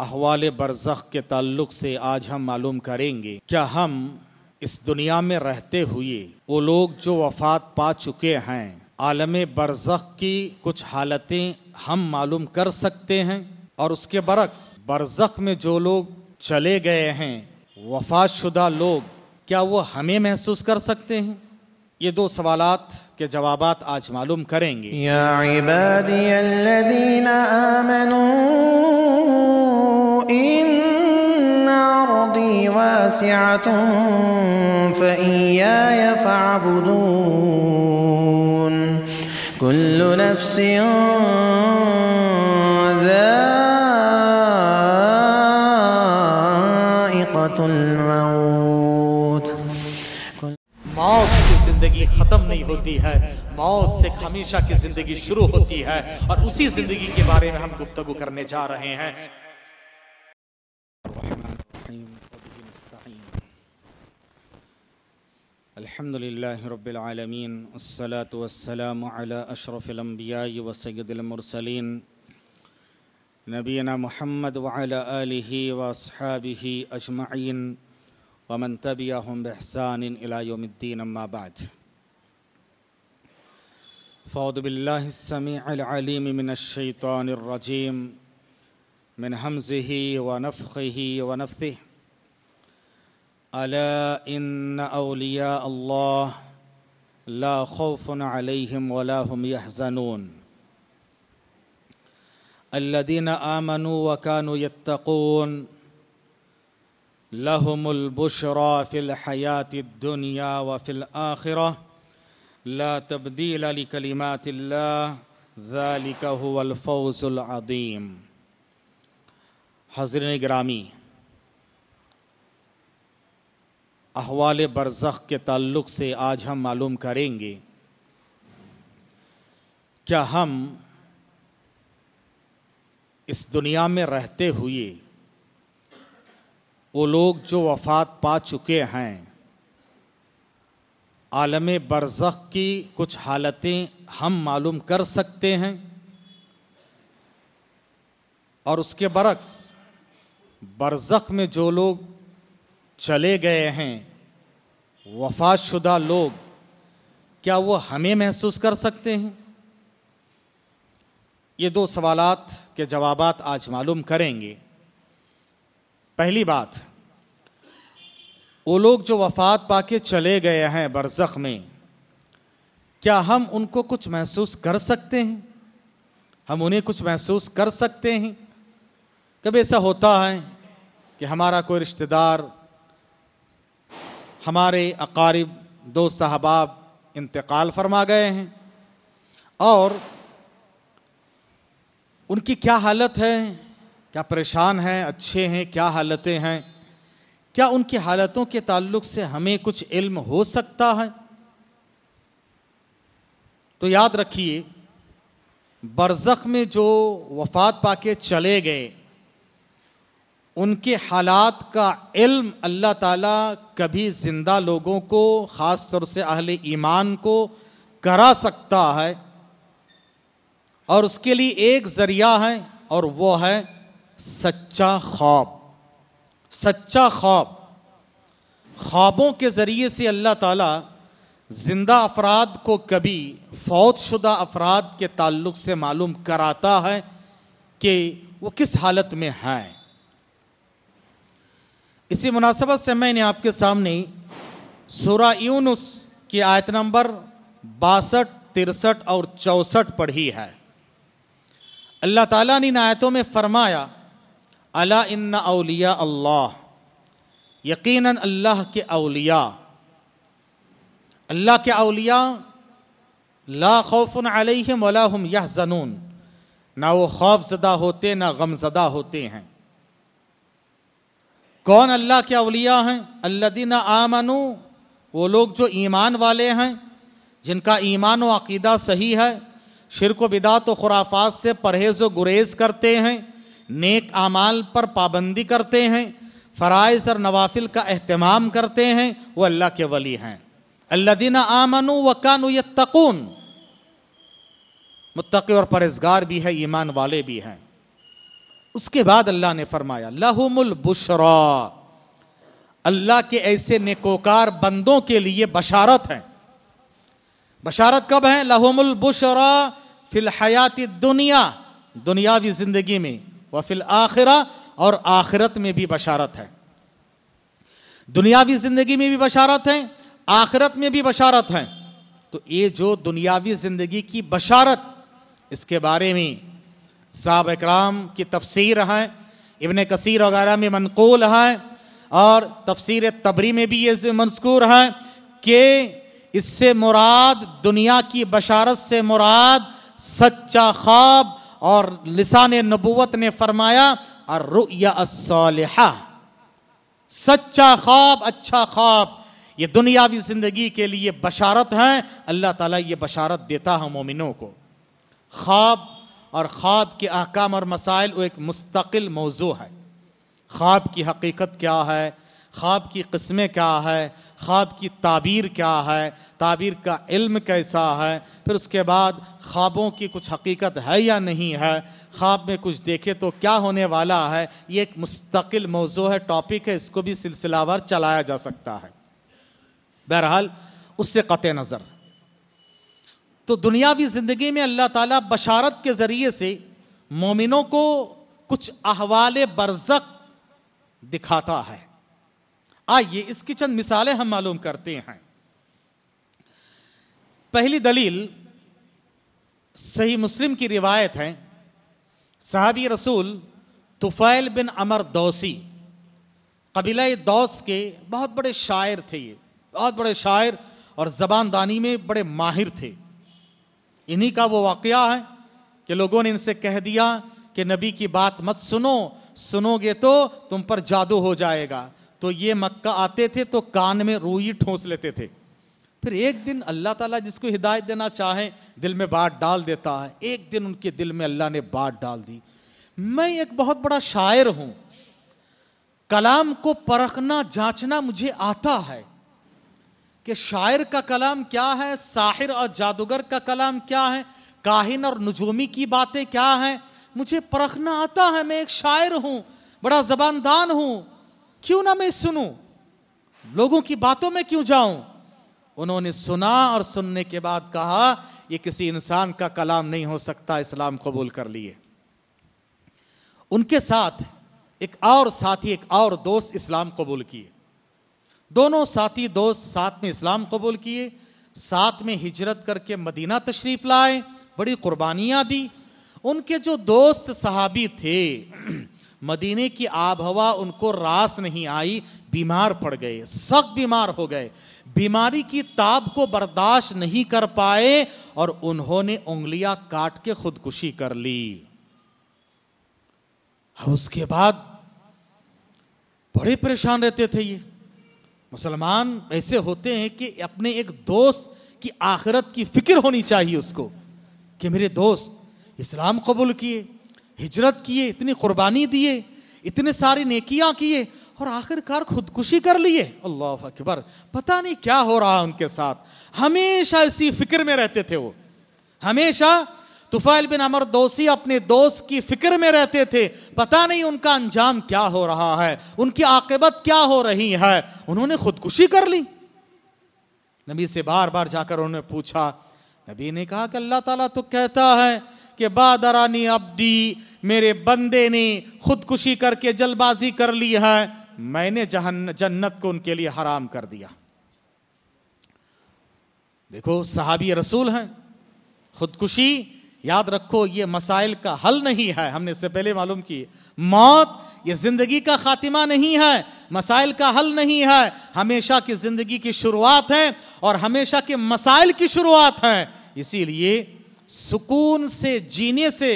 अहवाल बरसख के ताल्लुक से आज हम मालूम करेंगे क्या हम इस दुनिया में रहते हुए वो लोग जो वफात पा चुके हैं आलम बरसख की कुछ हालतें हम मालूम कर सकते हैं और उसके बरक्स बरसख में जो लोग चले गए हैं वफात शुदा लोग क्या वो हमें महसूस कर सकते हैं ये दो सवाल के जवाब आज मालूम करेंगे या واسعة فإياي فاعبدون كل نفس ذائقة الموت موت کی زندگی ختم نہیں ہوتی ہے موت سے ہمیشہ کی زندگی شروع ہوتی ہے اور اسی زندگی کے بارے میں ہم گفتگو کرنے جا رہے ہیں الحمد لله رب العالمين والصلاة والسلام على أشرف الأنبياء وسيد المرسلين نبينا محمد وعلى آله وأصحابه أجمعين ومن تبعهم بإحسان إلى يوم الدين أما بعد فأعوذ بالله السميع العليم من الشيطان الرجيم من همزه ونفخه ونفثه ألا إن أولياء الله لا خوف عليهم ولا هم يحزنون الذين آمنوا وكانوا يتقون لهم البشرى في الحياة الدنيا وفي الآخرة لا تبديل لكلمات الله ذلك هو الفوز العظيم حضرین گرامی अहवाल बरज़ख के ताल्लुक से आज हम मालूम करेंगे क्या हम इस दुनिया में रहते हुए वो लोग जो वफात पा चुके हैं आलम बरज की कुछ हालतें हम मालूम कर सकते हैं और उसके बरक्स बरज़ख में जो लोग चले गए हैं वफाशुदा लोग क्या वो हमें महसूस कर सकते हैं ये दो सवालात के जवाबात आज मालूम करेंगे पहली बात वो लोग जो वफात पाके चले गए हैं बरसख में क्या हम उनको कुछ महसूस कर सकते हैं हम उन्हें कुछ महसूस कर सकते हैं कभी ऐसा होता है कि हमारा कोई रिश्तेदार हमारे अकारिब दो साहबाब इंतकाल फरमा गए हैं और उनकी क्या हालत है क्या परेशान हैं अच्छे हैं क्या हालतें हैं क्या उनकी हालतों के ताल्लुक से हमें कुछ इल्म हो सकता है तो याद रखिए बरज़ख में जो वफात पाके चले गए उनके हालात का इल्म अल्लाह ताला कभी जिंदा लोगों को ख़ास तौर से अहले ईमान को करा सकता है और उसके लिए एक ज़रिया है और वो है सच्चा ख्वाब सच्चा ख्वाब ख्वाबों के ज़रिए से अल्लाह ताला जिंदा अफराद को कभी फौतशुदा अफराद के ताल्लुक से मालूम कराता है कि वो किस हालत में हैं इसी मुनासबत से मैंने आपके सामने सूरा यूनुस की आयत नंबर बासठ तिरसठ और चौसठ पढ़ी है अल्लाह ताला ने इन आयतों में फरमाया अला इन अलिया अल्लाह यकीनन अल्लाह के अलिया अल्लाह के अलिया ला खौफन अलैहिम वला यह जनून ना वो खौफ ज़दा होते ना गमज़दा होते हैं कौन अल्लाह के अवलिया हैं अल्लादीन आमनु वो लोग जो ईमान वाले हैं जिनका ईमान अकीदा सही है शिरक बिदात व खुराफात से परहेज़ व गुरेज करते हैं नेक आमाल पर पाबंदी करते हैं फ़राइज़ और नवाफिल का अहतमाम करते हैं वो अल्लाह के वली हैं अल्लादीन आमनु व कानु यकून मुतक़ी और परहेजगार भी है ईमान वाले भी हैं उसके बाद अल्लाह ने फरमाया लहुमुल बुशरा अल्लाह के ऐसे नेकोकार बंदों के लिए बशारत है बशारत कब है लहुमुल बुशरा फिल हयाती दुनिया दुनियावी जिंदगी में वह फिल आखिरा और आखिरत में भी बशारत है दुनियावी जिंदगी में भी बशारत है आखिरत में भी बशारत है तो ये जो दुनियावी जिंदगी की बशारत इसके बारे में साहब इकराम की तफसीर है इबन कसीर वगैरह में मनकूल है और तफसीर तबरी में भी ये मंसकूर है कि इससे मुराद दुनिया की बशारत से मुराद सच्चा ख्वाब और लिसान नबूवत ने फरमाया और रुया सच्चा ख्वाब अच्छा ख्वाब ये दुनियावी जिंदगी के लिए बशारत है अल्लाह ताला ये बशारत देता है मोमिनों को ख्वाब और ख्वाब के अहकाम और मसाइल वो एक मुस्तकिल मौजू है ख्वाब की हकीकत क्या है ख्वाब की कस्में क्या है ख्वाब की ताबीर क्या है ताबीर का इल्म कैसा है फिर उसके बाद ख्वाबों की कुछ हकीकत है या नहीं है ख्वाब में कुछ देखे तो क्या होने वाला है ये एक मुस्तकिल मौजू है टॉपिक है इसको भी सिलसिलावार चलाया जा सकता है बहरहाल उससे कत नज़र तो दुनियावी ज़िंदगी में अल्लाह ताला बशारत के ज़रिए से मोमिनों को कुछ अहवाल बरजक दिखाता है आइए इसकी चंद मिसालें हम मालूम करते हैं पहली दलील सही मुस्लिम की रिवायत है साहबी रसूल तुफैल बिन अमर दौसी कबीला दौस के बहुत बड़े शायर थे ये बहुत बड़े शायर और जबानदानी में बड़े माहिर थे इन्हीं का वो वाकया है कि लोगों ने इनसे कह दिया कि नबी की बात मत सुनो सुनोगे तो तुम पर जादू हो जाएगा तो ये मक्का आते थे तो कान में रूई ठोंस लेते थे फिर एक दिन अल्लाह ताला जिसको हिदायत देना चाहे दिल में बात डाल देता है एक दिन उनके दिल में अल्लाह ने बात डाल दी मैं एक बहुत बड़ा शायर हूं कलाम को परखना जांचना मुझे आता है कि शायर का कलाम क्या है साहिर और जादूगर का कलाम क्या है काहिन और नजूमी की बातें क्या हैं मुझे परखना आता है मैं एक शायर हूं बड़ा जबानदान हूं क्यों ना मैं सुनूं लोगों की बातों में क्यों जाऊं उन्होंने सुना और सुनने के बाद कहा यह किसी इंसान का कलाम नहीं हो सकता इस्लाम कबूल कर लिए उनके साथ एक और साथी एक और दोस्त इस्लाम कबूल किए दोनों साथी दोस्त साथ में इस्लाम कबूल किए साथ में हिजरत करके मदीना तशरीफ लाए बड़ी कुर्बानियां दी उनके जो दोस्त सहाबी थे मदीने की आब हवा उनको रास नहीं आई बीमार पड़ गए सख्त बीमार हो गए बीमारी की ताब को बर्दाश्त नहीं कर पाए और उन्होंने उंगलियां काट के खुदकुशी कर ली अब उसके बाद बड़े परेशान रहते थे ये मुसलमान ऐसे होते हैं कि अपने एक दोस्त की आखिरत की फिक्र होनी चाहिए उसको कि मेरे दोस्त इस्लाम कबूल किए हिजरत किए इतनी कुर्बानी दिए इतने सारे नेकियां किए और आखिरकार खुदकुशी कर लिए अल्लाह अकबर पता नहीं क्या हो रहा उनके साथ हमेशा इसी फिक्र में रहते थे वो हमेशा तुफाइल बिन अमर दोसी अपने दोस्त की फिक्र में रहते थे पता नहीं उनका अंजाम क्या हो रहा है उनकी आकबत क्या हो रही है उन्होंने खुदकुशी कर ली नबी से बार बार जाकर उन्होंने पूछा नबी ने कहा कि अल्लाह ताला तो कहता है कि बादरानी अब्दी मेरे बंदे ने खुदकुशी करके जल्दबाजी कर ली है मैंने जहन जन्नत को उनके लिए हराम कर दिया देखो सहाबी रसूल हैं खुदकुशी याद रखो ये मसाइल का हल नहीं है हमने इससे पहले मालूम की मौत ये जिंदगी का खातिमा नहीं है मसाइल का हल नहीं है हमेशा की जिंदगी की शुरुआत है और हमेशा के मसाइल की शुरुआत है इसीलिए सुकून से जीने से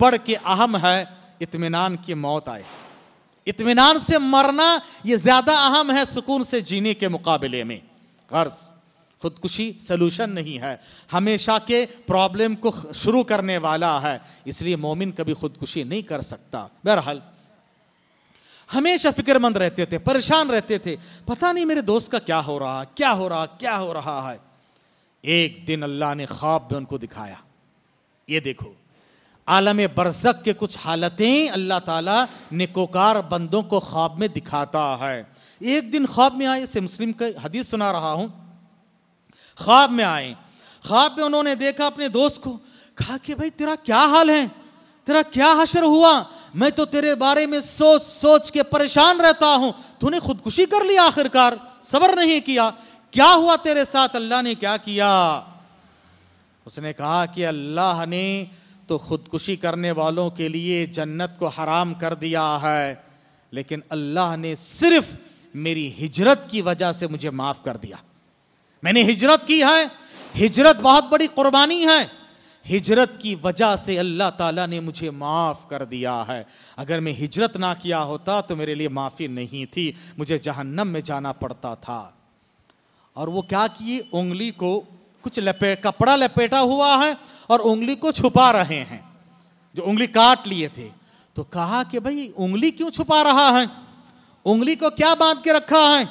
बढ़ के अहम है इतमान की मौत आए इतमान से मरना यह ज्यादा अहम है सुकून से जीने के मुकाबले में गर्ज खुदकुशी सलूशन नहीं है हमेशा के प्रॉब्लम को शुरू करने वाला है इसलिए मोमिन कभी खुदकुशी नहीं कर सकता बहरहाल हमेशा फिक्रमंद रहते थे परेशान रहते थे पता नहीं मेरे दोस्त का क्या हो रहा क्या हो रहा क्या हो रहा है एक दिन अल्लाह ने ख्वाब में उनको दिखाया ये देखो आलम बरसक के कुछ हालतें अल्लाह ताला निकोकार बंदों को ख्वाब में दिखाता है एक दिन ख्वाब में आए इसे मुस्लिम का हदीस सुना रहा हूं ख्वाब में आए ख्वाब में उन्होंने देखा अपने दोस्त को कहा कि भाई तेरा क्या हाल है तेरा क्या हशर हुआ मैं तो तेरे बारे में सोच सोच के परेशान रहता हूं तूने खुदकुशी कर ली आखिरकार सबर नहीं किया क्या हुआ तेरे साथ अल्लाह ने क्या किया उसने कहा कि अल्लाह ने तो खुदकुशी करने वालों के लिए जन्नत को हराम कर दिया है लेकिन अल्लाह ने सिर्फ मेरी हिजरत की वजह से मुझे माफ कर दिया मैंने हिजरत की है हिजरत बहुत बड़ी कुर्बानी है हिजरत की वजह से अल्लाह ताला ने मुझे माफ़ कर दिया है अगर मैं हिजरत ना किया होता तो मेरे लिए माफ़ी नहीं थी मुझे जहन्नम में जाना पड़ता था और वो क्या किए उंगली को कुछ लपेट कपड़ा लपेटा हुआ है और उंगली को छुपा रहे हैं जो उंगली काट लिए थे तो कहा कि भाई उंगली क्यों छुपा रहा है उंगली को क्या बांध के रखा है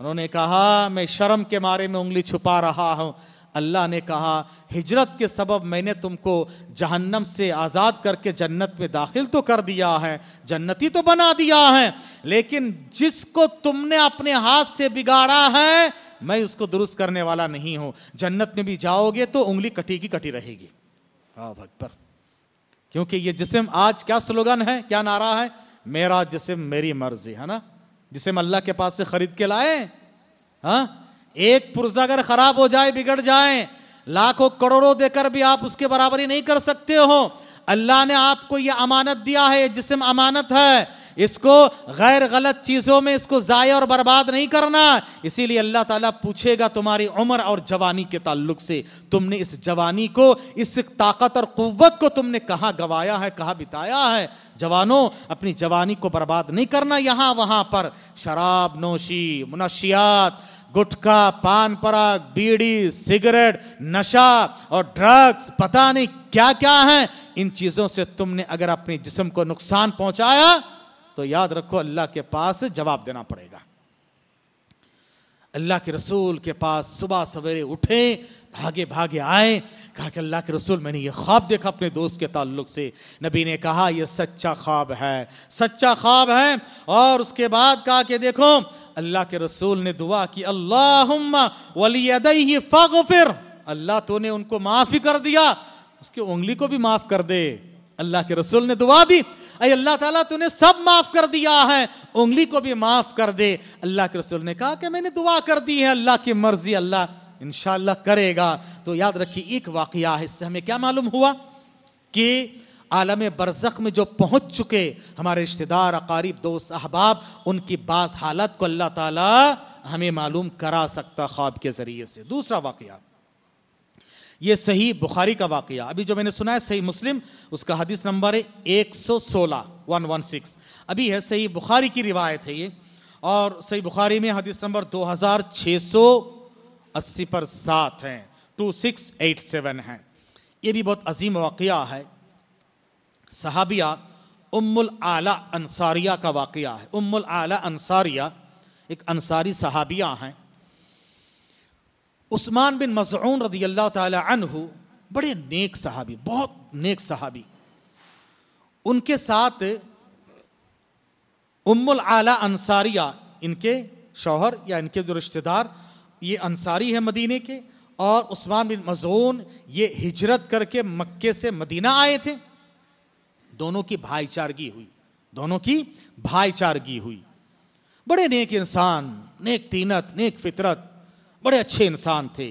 उन्होंने कहा मैं शर्म के मारे में उंगली छुपा रहा हूं अल्लाह ने कहा हिजरत के सबब मैंने तुमको जहन्नम से आज़ाद करके जन्नत में दाखिल तो कर दिया है जन्नती तो बना दिया है लेकिन जिसको तुमने अपने हाथ से बिगाड़ा है मैं उसको दुरुस्त करने वाला नहीं हूं जन्नत में भी जाओगे तो उंगली कटी की कटी रहेगी हाँ भगतर क्योंकि ये जिसम आज क्या स्लोगन है क्या नारा है मेरा जिसम मेरी मर्जी है ना जिसे अल्लाह के पास से खरीद के लाए हा? एक पुरजा अगर खराब हो जाए बिगड़ जाए लाखों करोड़ों देकर भी आप उसके बराबरी नहीं कर सकते हो अल्लाह ने आपको यह अमानत दिया है जिसम अमानत है इसको गैर गलत चीज़ों में इसको ज़ाय और बर्बाद नहीं करना इसीलिए अल्लाह ताला पूछेगा तुम्हारी उम्र और जवानी के ताल्लुक से तुमने इस जवानी को इस ताकत और कुत को तुमने कहा गवाया है कहा बिताया है जवानों अपनी जवानी को बर्बाद नहीं करना यहां वहां पर शराब नोशी मुनशियात गुटखा पान पराग बीड़ी सिगरेट नशा और ड्रग्स पता नहीं क्या क्या है इन चीजों से तुमने अगर अपने जिस्म को नुकसान पहुंचाया तो याद रखो अल्लाह के पास जवाब देना पड़ेगा अल्लाह के रसूल के पास सुबह सवेरे उठे भागे भागे आए कहा कि अल्लाह के रसूल मैंने ये ख्वाब देखा अपने दोस्त के ताल्लुक से नबी ने कहा यह सच्चा ख्वाब है सच्चा ख्वाब है और उसके बाद कहा कि देखो अल्लाह के रसूल ने दुआ की अल्लाह वली फ़िर अल्लाह तो ने उनको माफ़ ही कर दिया उसकी उंगली को भी माफ़ कर दे अल्लाह के रसूल ने दुआ दी अरे अल्लाह ताला तूने सब माफ कर दिया है उंगली को भी माफ कर दे अल्लाह के रसूल ने कहा कि मैंने दुआ कर दी है अल्लाह की मर्जी अल्लाह इंशाला करेगा तो याद रखिए एक वाकया है इससे हमें क्या मालूम हुआ कि आलम बरसक में जो पहुंच चुके हमारे रिश्तेदार अकारीब दोस्त अहबाब उनकी बात हालत को अल्लाह ताला हमें मालूम करा सकता ख्वाब के जरिए से दूसरा वाकया ये सही बुखारी का वाकया अभी जो मैंने सुना है सही मुस्लिम उसका हदीस नंबर है एक सौ सोलह वन वन सिक्स अभी है सही बुखारी की रिवायत है ये और सही बुखारी में हदीस नंबर दो हज़ार अस्सी पर सात हैं टू सिक्स एट सेवन हैं ये भी बहुत अजीम वाकया है सहाबिया उम्मुल आला अंसारिया का वाकया है उम्मुल आला अंसारिया एक अंसारी सहाबिया हैं उस्मान बिन मजून रदी अल्लाह तहु बड़े नेक साहबी बहुत नेक साहबी उनके साथ उम्मुल आला अंसारिया इनके शौहर या इनके जो रिश्तेदार ये अंसारी है मदीने के और उस्मान बिन मजून ये हिजरत करके मक्के से मदीना आए थे दोनों की भाईचारगी हुई दोनों की भाईचारगी हुई बड़े नेक इंसान नेक तीनत नेक फितरत बड़े अच्छे इंसान थे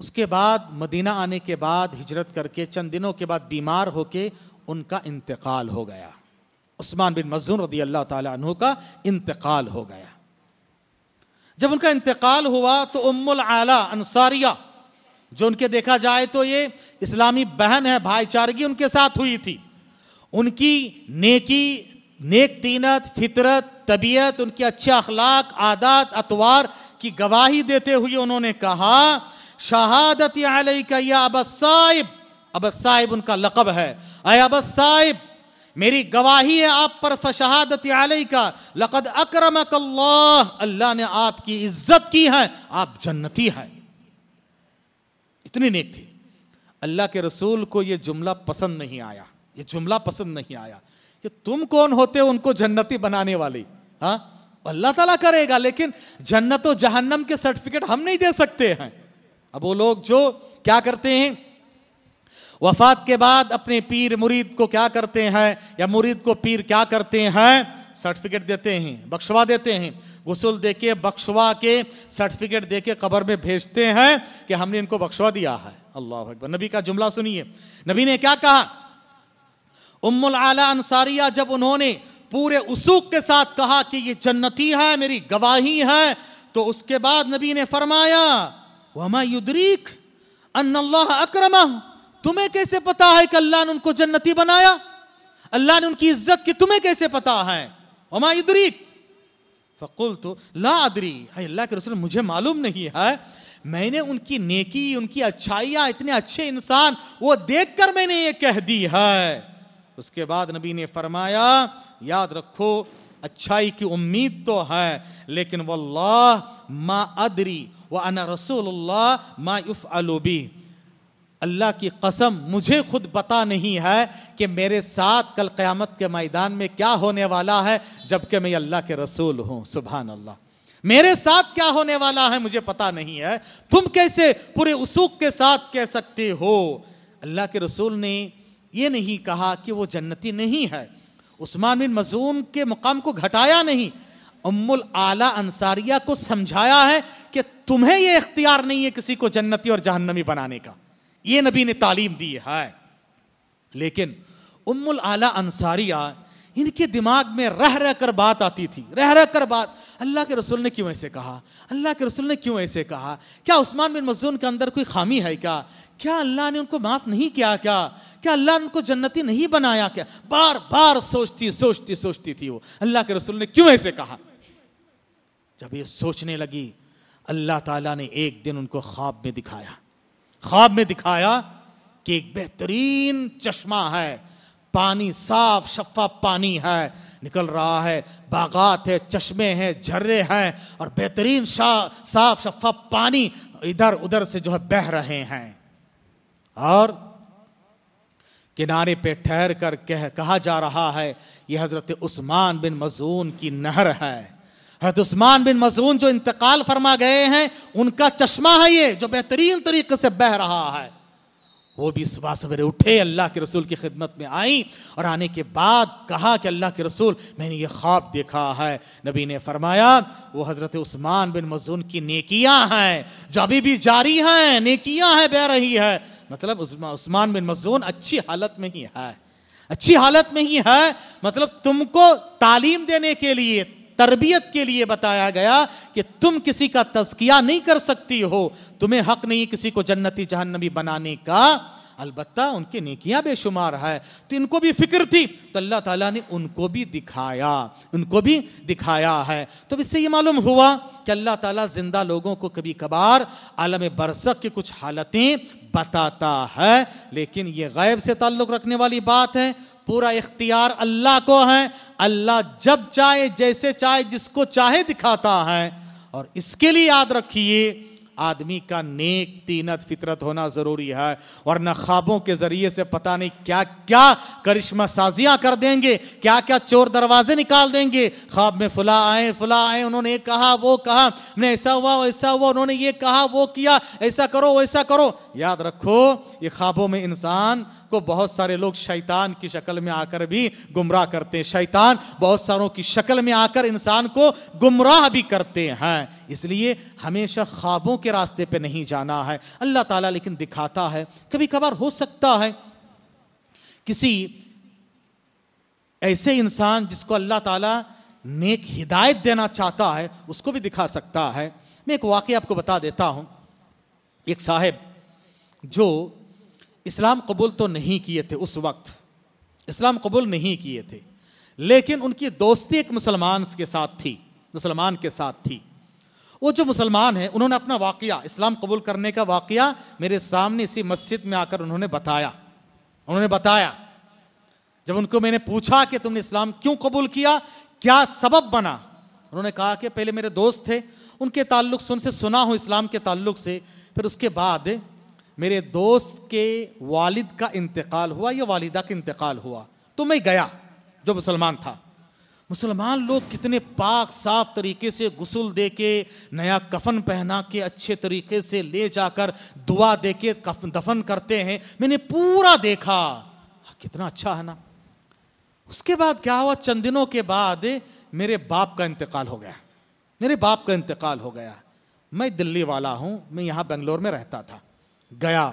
उसके बाद मदीना आने के बाद हिजरत करके चंद दिनों के बाद बीमार होके उनका इंतकाल हो गया उस्मान बिन मजून रदी अल्लाह तु का इंतकाल हो गया जब उनका इंतकाल हुआ तो उम्मुल आला अंसारिया जो उनके देखा जाए तो ये इस्लामी बहन है भाईचारगी उनके साथ हुई थी उनकी नेकी नेक तीनत फितरत तबीयत उनके अच्छे अखलाक आदात अतवार की गवाही देते हुए उन्होंने कहा शहादत आलई का या अबस साहिब अबस साहिब उनका लकब है अय अबस साहिब मेरी गवाही है आप पर फशहादत आलई का लकद अक्रमक अल्लाह अल्लाह ने आपकी इज्जत की है आप जन्नती हैं इतनी नेक थी अल्लाह के रसूल को यह जुमला पसंद नहीं आया यह जुमला पसंद नहीं आया कि तुम कौन होते हो उनको जन्नती बनाने वाली हाँ अल्लाह ताला करेगा लेकिन जन्नत और जहन्नम के सर्टिफिकेट हम नहीं दे सकते हैं अब वो लोग जो क्या करते हैं वफात के बाद अपने पीर मुरीद को क्या करते हैं या मुरीद को पीर क्या करते हैं सर्टिफिकेट देते हैं बख्शवा देते हैं गुसल देके बख्शवा के सर्टिफिकेट देके कबर में भेजते हैं कि हमने इनको बख्शवा दिया है अल्लाह अकबर नबी का जुमला सुनिए नबी ने क्या कहा उम्मुल आला अंसारिया जब उन्होंने पूरे उसूक के साथ कहा कि ये जन्नती है मेरी गवाही है तो उसके बाद नबी ने फरमाया वमा युद्रीक अन्नल्लाह अक्रमा तुम्हें कैसे पता है कि अल्लाह ने उनको जन्नती बनाया अल्लाह ने उनकी इज्जत की तुम्हें कैसे पता है वमा युद्रीक फ़कुल तो ला अदरी है अल्लाह के रसूल मुझे मालूम नहीं है मैंने उनकी नेकी उनकी अच्छाइयां इतने अच्छे इंसान वो देखकर मैंने ये कह दी है उसके बाद नबी ने फरमाया याद रखो अच्छाई की उम्मीद तो है लेकिन वल्लाह मा अदरी व अना रसूलुल्लाह मा युफ अलूबी अल्लाह की कसम मुझे खुद पता नहीं है कि मेरे साथ कल क्यामत के मैदान में क्या होने वाला है जबकि मैं अल्लाह के रसूल हूं सुबहान अल्लाह मेरे साथ क्या होने वाला है मुझे पता नहीं है तुम कैसे पूरे उसूक के साथ कह सकते हो अल्लाह के रसूल ने यह नहीं कहा कि वो जन्नती नहीं है उस्मान बिन मजूम के मुकाम को घटाया नहीं उम्मुल आला अंसारिया को समझाया है कि तुम्हें यह इख्तियार नहीं है किसी को जन्नती और जहन्नमी बनाने का यह नबी ने तालीम दी है लेकिन उम्मुल आला अंसारिया इनके दिमाग में रह रह कर बात आती थी रह रह कर बात अल्लाह के रसूल ने क्यों ऐसे कहा अल्लाह के रसूल ने क्यों ऐसे कहा क्या उस्मान बिन मजून के अंदर कोई खामी है क्या क्या अल्लाह ने उनको माफ नहीं किया क्या क्या अल्लाह उनको जन्नती नहीं बनाया क्या बार बार सोचती सोचती सोचती थी वो अल्लाह के रसूल ने क्यों ऐसे कहा जब ये सोचने लगी अल्लाह ताला ने एक दिन उनको ख्वाब में दिखाया ख्वाब में दिखाया कि एक बेहतरीन चश्मा है पानी साफ शफा पानी है निकल रहा है बागात है चश्मे हैं झर्रे हैं और बेहतरीन साफ शफा पानी इधर उधर से जो है बह रहे हैं और किनारे पे ठहर कर कह कहा जा रहा है यह हज़रत उस्मान बिन मजून की नहर है हजरत उस्मान बिन मजून जो इंतकाल फरमा गए हैं उनका चश्मा है ये जो बेहतरीन तरीके से बह रहा है वो भी सुबह सवेरे उठे अल्लाह के रसूल की खिदमत में आई और आने के बाद कहा कि अल्लाह के रसूल मैंने ये ख्वाब देखा है नबी ने फरमाया वो हज़रत उस्मान बिन मजून की नेकियां हैं जो अभी भी जारी हैं नेकियां हैं बह रही है मतलब उस्मान बिन मजून अच्छी हालत में ही है अच्छी हालत में ही है मतलब तुमको तालीम देने के लिए तरबियत के लिए बताया गया कि तुम किसी का तस्किया नहीं कर सकती हो तुम्हें हक नहीं किसी को जन्नती जहन्नबी बनाने का अलबत् उनकी नेकियां बेशुमार है तो इनको भी फिक्र थी तो अल्लाह ताला ने उनको भी दिखाया उनको भी दिखाया है तो इससे ये मालूम हुआ कि अल्लाह ताला जिंदा लोगों को कभी कभार आलम बरसक की कुछ हालतें बताता है लेकिन ये गैब से ताल्लुक़ रखने वाली बात है पूरा इख्तियार अल्लाह को है अल्लाह जब चाहे जैसे चाहे जिसको चाहे दिखाता है और इसके लिए याद रखिए आदमी का नेक तीनत फितरत होना जरूरी है और न ख्वाबों के जरिए से पता नहीं क्या क्या करिश्मा साजियां कर देंगे क्या क्या चोर दरवाजे निकाल देंगे ख्वाब में फुला आए फुला आए उन्होंने ये कहा वो कहा मैं ऐसा हुआ ऐसा हुआ उन्होंने ये कहा वो किया ऐसा करो वैसा करो याद रखो ये ख्वाबों में इंसान को बहुत सारे लोग शैतान की शक्ल में आकर भी गुमराह करते हैं शैतान बहुत सारों की शक्ल में आकर इंसान को गुमराह भी करते हैं इसलिए हमेशा ख्वाबों के रास्ते पे नहीं जाना है अल्लाह ताला लेकिन दिखाता है कभी कभार हो सकता है किसी ऐसे इंसान जिसको अल्लाह ताला नेक हिदायत देना चाहता है उसको भी दिखा सकता है मैं एक वाक्य आपको बता देता हूं एक साहेब जो इस्लाम कबूल तो नहीं किए थे उस वक्त इस्लाम कबूल नहीं किए थे लेकिन उनकी दोस्ती एक मुसलमान के साथ थी मुसलमान के साथ थी वो जो मुसलमान हैं उन्होंने अपना वाकया इस्लाम कबूल करने का वाकया मेरे सामने इसी मस्जिद में आकर उन्होंने बताया उन्होंने बताया जब उनको मैंने पूछा कि तुमने इस्लाम क्यों कबूल किया क्या सबब बना उन्होंने कहा कि पहले मेरे दोस्त थे उनके ताल्लुक से उनसे सुना हूं इस्लाम के ताल्लुक से फिर उसके बाद मेरे दोस्त के वालिद का इंतकाल हुआ या वालिदा का इंतकाल हुआ तो मैं गया जो मुसलमान था मुसलमान लोग कितने पाक साफ तरीके से गुसल दे के नया कफन पहना के अच्छे तरीके से ले जाकर दुआ दे के कफन दफन करते हैं मैंने पूरा देखा हाँ, कितना अच्छा है ना उसके बाद क्या हुआ चंद दिनों के बाद मेरे बाप का इंतकाल हो गया मेरे बाप का इंतकाल हो गया मैं दिल्ली वाला हूं मैं यहां बेंगलोर में रहता था गया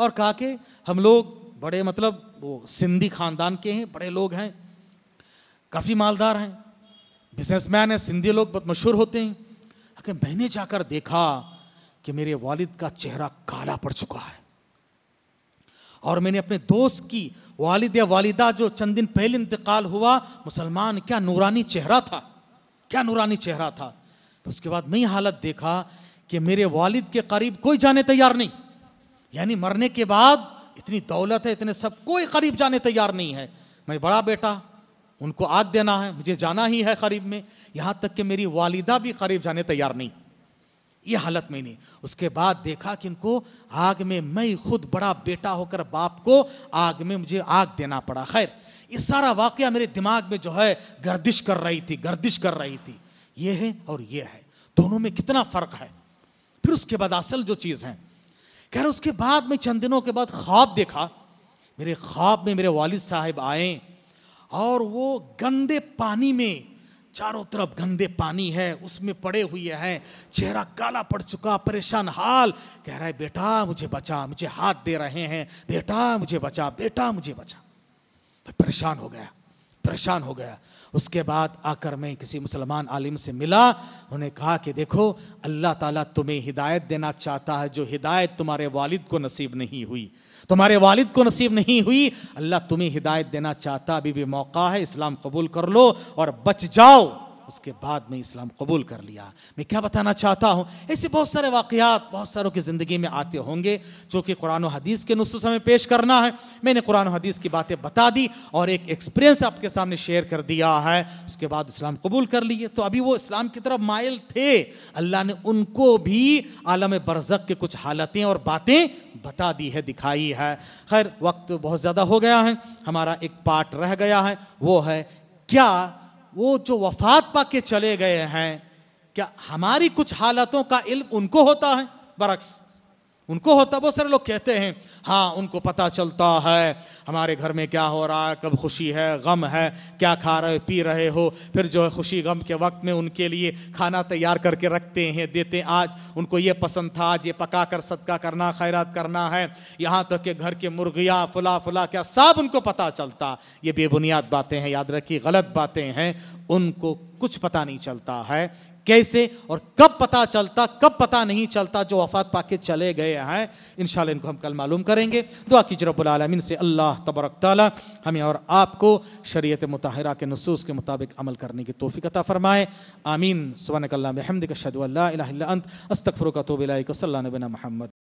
और कहा कि हम लोग बड़े मतलब वो सिंधी खानदान के हैं बड़े लोग हैं काफ़ी मालदार हैं बिजनेसमैन हैं सिंधी लोग बहुत मशहूर होते हैं अगर मैंने जाकर देखा कि मेरे वालिद का चेहरा काला पड़ चुका है और मैंने अपने दोस्त की वालिद या वालिदा जो चंद दिन पहले इंतकाल हुआ मुसलमान क्या नूरानी चेहरा था क्या नूरानी चेहरा था तो उसके बाद मैं हालत देखा कि मेरे वालिद के करीब कोई जाने तैयार नहीं यानी मरने के बाद इतनी दौलत है इतने सब कोई करीब जाने तैयार नहीं है मैं बड़ा बेटा उनको आग देना है मुझे जाना ही है करीब में यहां तक कि मेरी वालिदा भी करीब जाने तैयार नहीं ये हालत में नहीं उसके बाद देखा कि इनको आग में मैं खुद बड़ा बेटा होकर बाप को आग में मुझे आग देना पड़ा खैर इस सारा वाक्य मेरे दिमाग में जो है गर्दिश कर रही थी गर्दिश कर रही थी ये है और ये है दोनों में कितना फर्क है फिर उसके बाद असल जो चीज है कह रहे उसके बाद में चंद दिनों के बाद ख्वाब देखा मेरे ख्वाब में मेरे वालिद साहब आए और वो गंदे पानी में चारों तरफ गंदे पानी है उसमें पड़े हुए हैं चेहरा काला पड़ चुका परेशान हाल कह रहा है बेटा मुझे बचा मुझे हाथ दे रहे हैं बेटा मुझे बचा बेटा मुझे बचा मैं परेशान हो गया परेशान हो गया उसके बाद आकर मैं किसी मुसलमान आलिम से मिला उन्होंने कहा कि देखो अल्लाह ताला तुम्हें हिदायत देना चाहता है जो हिदायत तुम्हारे वालिद को नसीब नहीं हुई तुम्हारे वालिद को नसीब नहीं हुई अल्लाह तुम्हें हिदायत देना चाहता अभी भी मौका है इस्लाम कबूल कर लो और बच जाओ उसके बाद में इस्लाम कबूल कर लिया मैं क्या बताना चाहता हूँ ऐसे बहुत सारे वाकयात बहुत सारों की ज़िंदगी में आते होंगे जो कि कुरान हदीस के नुस्ख में पेश करना है मैंने कुरान हदीस की बातें बता दी और एक एक्सपीरियंस आपके सामने शेयर कर दिया है उसके बाद इस्लाम कबूल कर लिए तो अभी वो इस्लाम की तरफ मायल थे अल्लाह ने उनको भी आलम बरजक के कुछ हालतें और बातें बता दी है दिखाई है खैर वक्त बहुत ज़्यादा हो गया है हमारा एक पार्ट रह गया है वो है क्या वो जो वफात पा के चले गए हैं क्या हमारी कुछ हालतों का इल्म उनको होता है बरक्स उनको होता बहुत सारे लोग कहते हैं हाँ उनको पता चलता है हमारे घर में क्या हो रहा है कब खुशी है गम है क्या खा रहे पी रहे हो फिर जो है खुशी गम के वक्त में उनके लिए खाना तैयार करके रखते हैं देते हैं आज उनको ये पसंद था आज ये पका कर सदका करना खैरात करना है यहाँ तक के घर के मुर्गियाँ फुला फुला क्या सब उनको पता चलता ये बेबुनियाद बातें हैं याद रखिए गलत बातें हैं उनको कुछ पता नहीं चलता है कैसे और कब पता चलता कब पता नहीं चलता जो वफात पाके चले गए हैं इन इनको हम कल मालूम करेंगे दुआ की जरबालमीन से अल्लाह तबरक तला हमें और आपको शरीय मुताहरा के नसूस के मुताबिक अमल करने की तोफिकता फरमाए आमीन सुबह कल्ला महमद कशद अस्तफ़र का तोबिला महमद